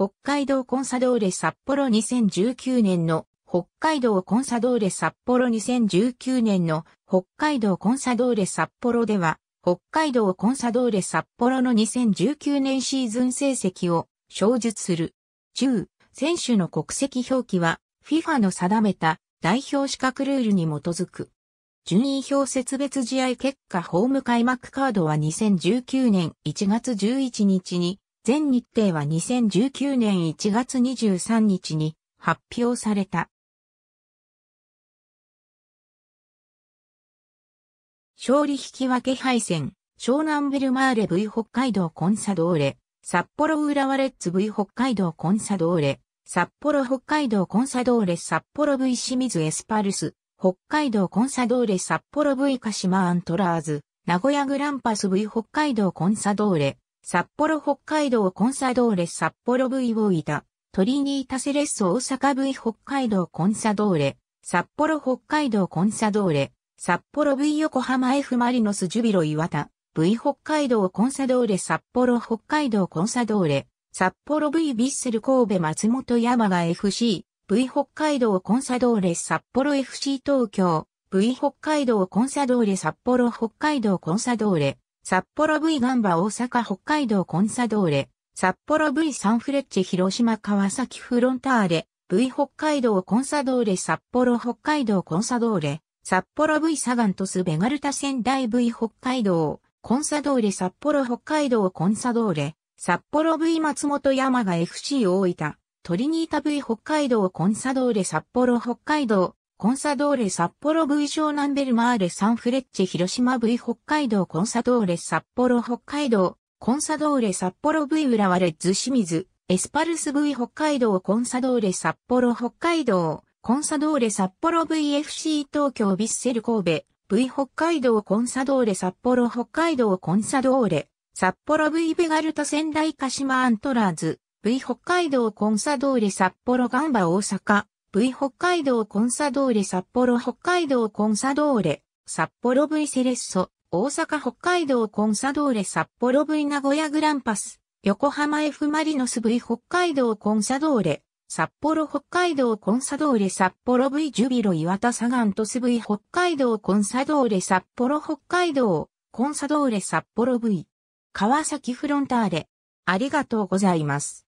北海道コンサドーレ札幌2019年の北海道コンサドーレ札幌2019年の北海道コンサドーレ札幌では北海道コンサドーレ札幌の2019年シーズン成績を小述する。中、選手の国籍表記は FIFA の定めた代表資格ルールに基づく。順位表設別試合結果ホーム開幕カードは2019年1月11日に全日程は2019年1月23日に発表された。勝利引き分け敗戦、湘南ベルマーレ V 北海道コンサドーレ、札幌浦和レッズ V 北海道コンサドーレ、札幌北海道コンサドーレ札幌 V 清水エスパルス、北海道コンサドーレ札幌 V 鹿島アントラーズ、名古屋グランパス V 北海道コンサドーレ、札幌北海道コンサドーレ札幌 V をいた、トリニータセレッソ大阪 V 北海道コンサドーレ、札幌北海道コンサドーレ、札幌 V 横浜 F マリノスジュビロ岩田、V 北海道コンサドーレ札幌北海道コンサドーレ、札幌 V ビッセル神戸松本山が FC、V 北海道コンサドーレ札幌 FC 東京、V 北海道コンサドーレ札幌北海道コンサドーレ、札幌 V ガンバ大阪北海道コンサドーレ、札幌 V サンフレッチェ広島川崎フロンターレ、V 北海道コンサドーレ札幌北海道コンサドーレ、札幌 V サガントスベガルタ仙台 V 北海道、コンサドーレ札幌北海道コンサドーレ、札幌 V 松本山が FC 大分、トリニータ V 北海道コンサドーレ札幌北海道、コンサドーレ札幌 V 湘南ベルマーレサンフレッチェ広島 V 北海道コンサドーレ札幌北海道コンサドーレ札幌 V 浦和レッズ清水エスパルス V 北海道コンサドーレ札幌北海道コンサドーレ札幌 VFC 東京ヴィッセル神戸 V 北海道コンサドーレ札幌北海道コンサドーレ札幌 V ベガルタ仙台鹿島アントラーズ V 北海道コンサドーレ札幌ガンバ大阪 V 北海道コンサドーレ札幌北海道コンサドーレ札幌 V セレッソ大阪北海道コンサドーレ札幌 V 名古屋グランパス横浜 F マリノス V 北海道コンサドーレ札幌北海道コンサドーレ札幌 V ジュビロ岩田サガントス V 北海道コンサドーレ札幌北海道コンサドーレ札幌 V 川崎フロンターレありがとうございます。